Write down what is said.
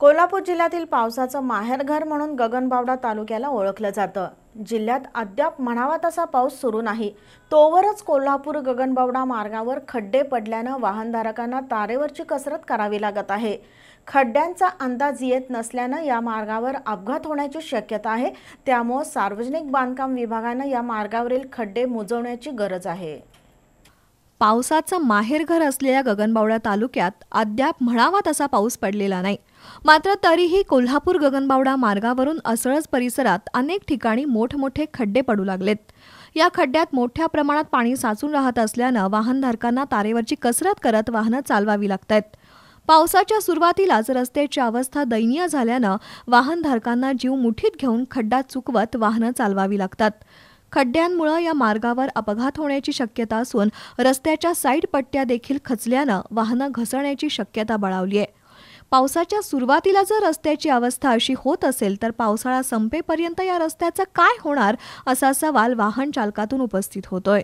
कोल्हापूर जिल्ह्यातील पावसाचं माहेरघर म्हणून गगनबावडा तालुक्याला ओळखलं जातं जिल्ह्यात अद्याप म्हणावा तसा पाऊस सुरू नाही तोवरच कोल्हापूर गगनबावडा मार्गावर खड्डे पडल्यानं वाहनधारकांना तारेवरची कसरत करावी लागत आहे खड्ड्यांचा अंदाज येत नसल्यानं या मार्गावर अपघात होण्याची शक्यता आहे त्यामुळं सार्वजनिक बांधकाम विभागानं या मार्गावरील खड्डे मुजवण्याची गरज आहे पावसाचं माहेरघर असलेल्या गगनबावडा तालुक्यात अद्याप म्हणावा तसा पाऊस पडलेला नाही मात्र तरीही कोल्हापूर गगनबावडा मार्गावरून असळस परिसरात अनेक ठिकाणी मोठमोठे खड्डे पडू लागलेत या खड्ड्यात मोठ्या प्रमाणात पाणी साचून राहत असल्यानं वाहनधारकांना तारेवरची कसरत करत वाहनं चालवावी लागत आहेत पावसाच्या सुरुवातीलाच रस्त्याची अवस्था दयनीय झाल्यानं वाहनधारकांना जीव मुठीत घेऊन खड्डा चुकवत वाहनं चालवावी लागतात खड्ड्यांमुळे या मार्गावर अपघात होण्याची शक्यता असून रस्त्याच्या साईड पट्ट्या देखील खचल्यानं वाहनं घसरण्याची शक्यता बळावली आहे पावसाच्या सुरुवातीला जर रस्त्याची अवस्था अशी होत असेल तर पावसाळा संपेपर्यंत या रस्त्याचं काय होणार असा सवाल वाहन चालकातून उपस्थित होतोय